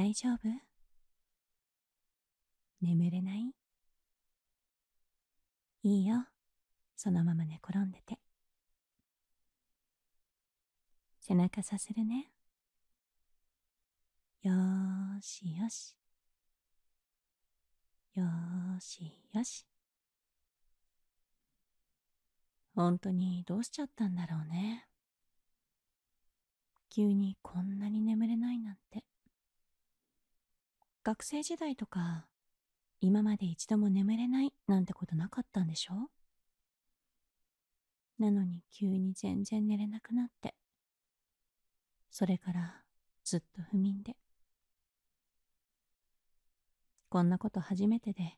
大丈夫眠れないいいよ。そのまま寝転んでて。背中さするね。よーしよし。よーしよし。本当にどうしちゃったんだろうね。急にこんなに眠れないなんて。学生時代とか、今まで一度も眠れないなんてことなかったんでしょなのに急に全然寝れなくなって。それからずっと不眠で。こんなこと初めてで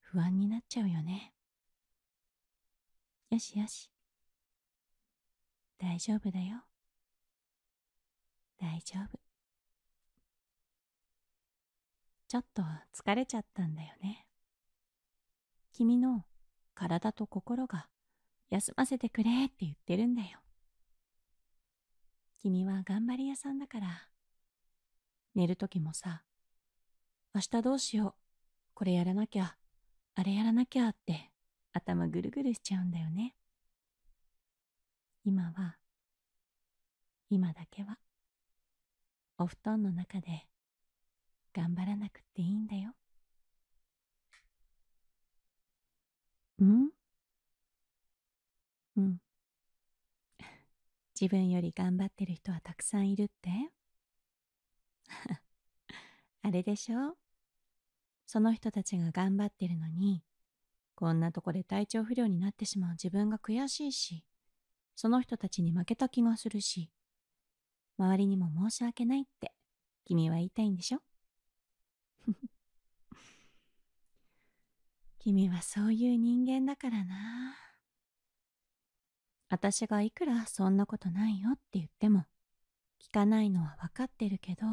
不安になっちゃうよね。よしよし。大丈夫だよ。大丈夫。ちょっと疲れちゃったんだよね。君の体と心が休ませてくれって言ってるんだよ。君は頑張り屋さんだから、寝る時もさ、明日どうしよう、これやらなきゃ、あれやらなきゃって頭ぐるぐるしちゃうんだよね。今は、今だけは、お布団の中で頑張らなくていいんだよ。んうん。自分より頑張ってる人はたくさんいるって あれでしょその人たちが頑張ってるのに、こんなとこで体調不良になってしまう自分が悔しいし、その人たちに負けた気がするし、周りにも申し訳ないって君は言いたいんでしょ君はそういう人間だからな。私がいくらそんなことないよって言っても、聞かないのは分かってるけど、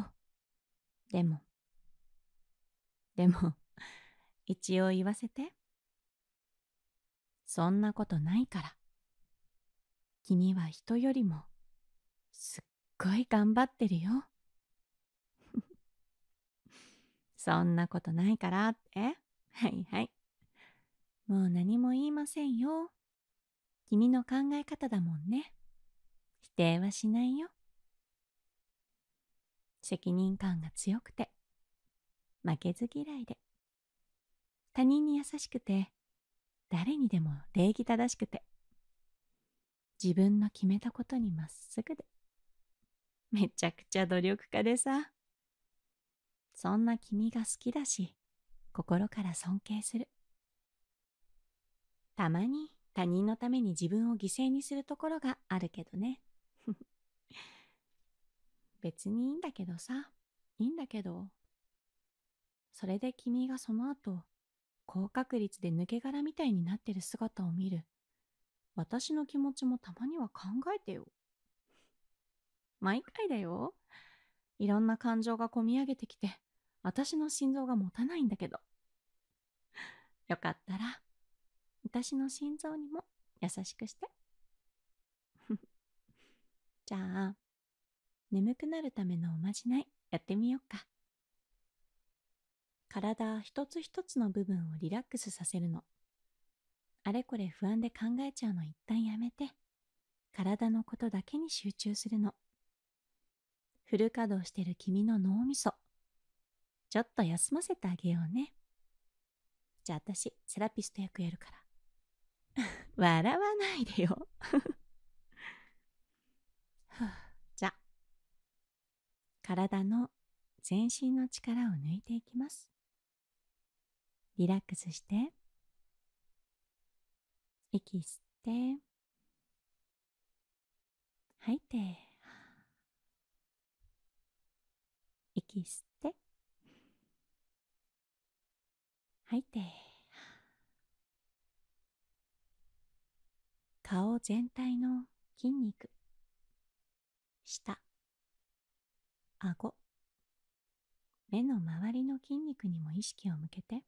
でも、でも、一応言わせて。そんなことないから。君は人よりも、すっごい頑張ってるよ。そんなことないからって。はいはい。もう何も言いませんよ。君の考え方だもんね。否定はしないよ。責任感が強くて、負けず嫌いで、他人に優しくて、誰にでも礼儀正しくて、自分の決めたことにまっすぐで、めちゃくちゃ努力家でさ、そんな君が好きだし、心から尊敬する。たまに他人のために自分を犠牲にするところがあるけどね。別にいいんだけどさ、いいんだけど。それで君がその後、高確率で抜け殻みたいになってる姿を見る。私の気持ちもたまには考えてよ。毎回だよ。いろんな感情がこみ上げてきて、私の心臓が持たないんだけど。よかったら、私の心臓にも優しくして。じゃあ、眠くなるためのおまじないやってみようか。体一つ一つの部分をリラックスさせるの。あれこれ不安で考えちゃうの一旦やめて、体のことだけに集中するの。フル稼働してる君の脳みそ。ちょっと休ませてあげようね。じゃあ私、セラピスト役やるから。笑わないでよ じゃあ、体の全身の力を抜いていきます。リラックスして、息吸って、吐いて、息吸って、吐いて顔全体の筋肉舌顎目の周りの筋肉にも意識を向けて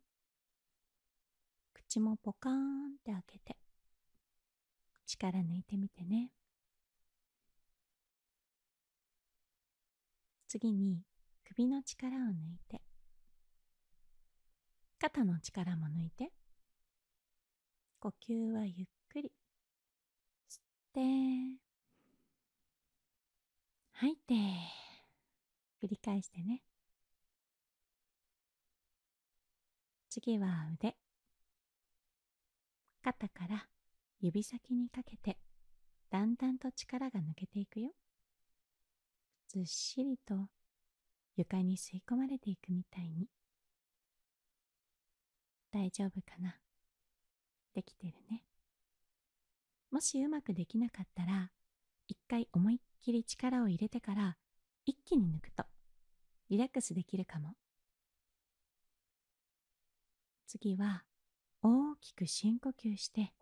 口もポカーンって開けて力抜いてみてね次に首の力を抜いて肩の力も抜いて呼吸はゆっくり吸って吐いて繰り返してね次は腕肩から指先にかけてだんだんと力が抜けていくよずっしりと床に吸い込まれていくみたいに。大丈夫かなできてるね。もしうまくできなかったら、一回思いっきり力を入れてから一気に抜くとリラックスできるかも。次は大きく深呼吸して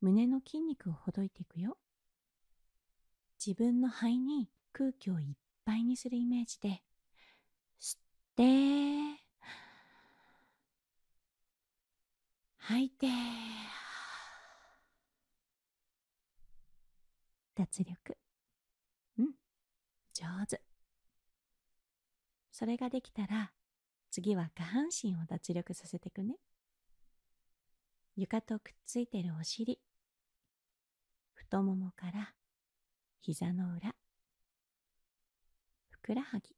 胸の筋肉をほどいていくよ。自分の肺に空気をいっぱいにするイメージで吸って吐いて脱力うん上手それができたら次は下半身を脱力させていくね床とくっついてるお尻太ももから膝の裏ふくらはぎ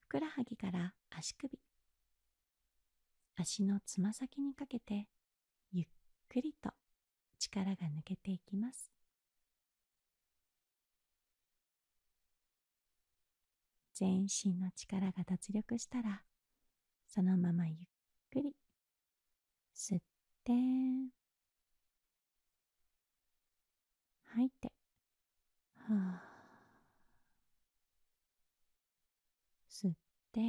ふくらはぎから足首足のつま先にかけてゆっくりと力が抜けていきます。全身の力が脱力したらそのままゆっくり吸って吐いてはあ吸って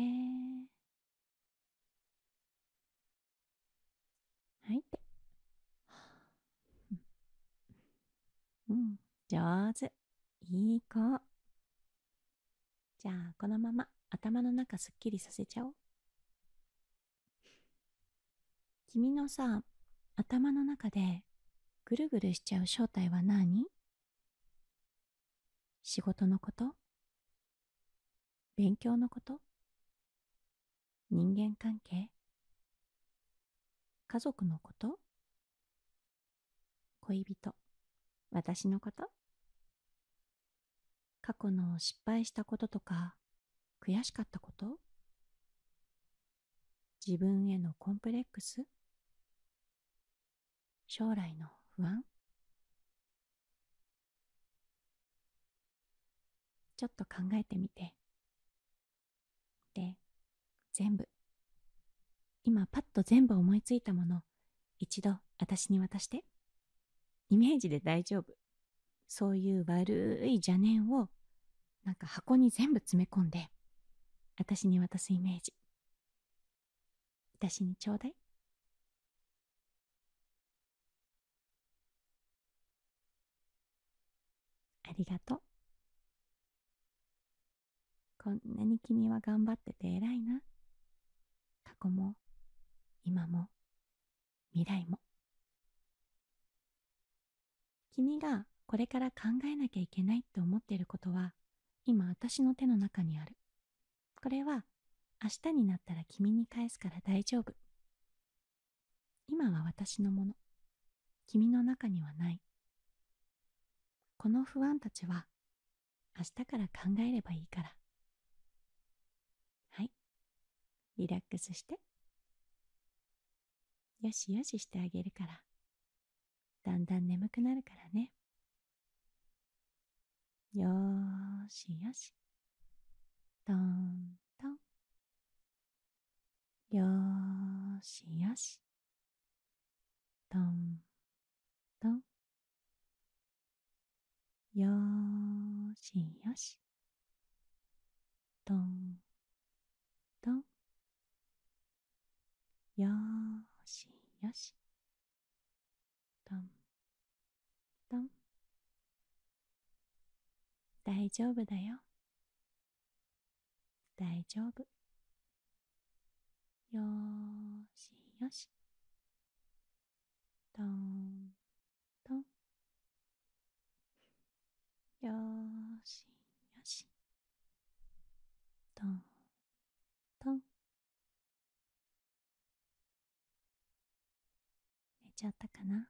うん、上手。いい子。じゃあ、このまま頭の中すっきりさせちゃおう。君のさ、頭の中でぐるぐるしちゃう正体は何仕事のこと勉強のこと人間関係家族のこと恋人私のこと過去の失敗したこととか悔しかったこと自分へのコンプレックス将来の不安ちょっと考えてみてで全部今パッと全部思いついたもの一度私に渡して。イメージで大丈夫。そういう悪い邪念を、なんか箱に全部詰め込んで、私に渡すイメージ。私にちょうだい。ありがとう。こんなに君は頑張ってて偉いな。過去も、今も、未来も。君がこれから考えなきゃいけないって思っていることは、今私の手の中にある。これは明日になったら君に返すから大丈夫。今は私のもの。君の中にはない。この不安たちは明日から考えればいいから。はい。リラックスして。よしよししてあげるから。だんだん眠くなるからね。よーしよし。トントン。よーしよし。トントン。よーしよし。トントン。よーしよし。大丈夫だよ。大丈夫。よーしよし。トントン。よーしよし。トントン。寝ちゃったかな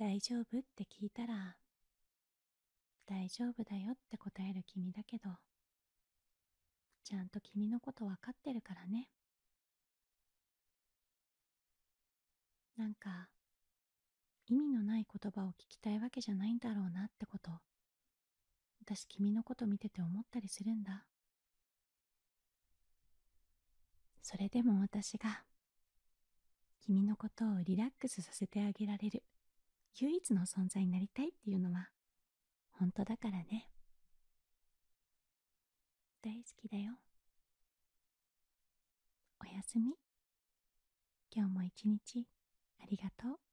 大丈夫って聞いたら、大丈夫だよって答える君だけど、ちゃんと君のことわかってるからね。なんか、意味のない言葉を聞きたいわけじゃないんだろうなってこと、私君のこと見てて思ったりするんだ。それでも私が、君のことをリラックスさせてあげられる。唯一の存在になりたいっていうのは本当だからね大好きだよおやすみ今日も一日ありがとう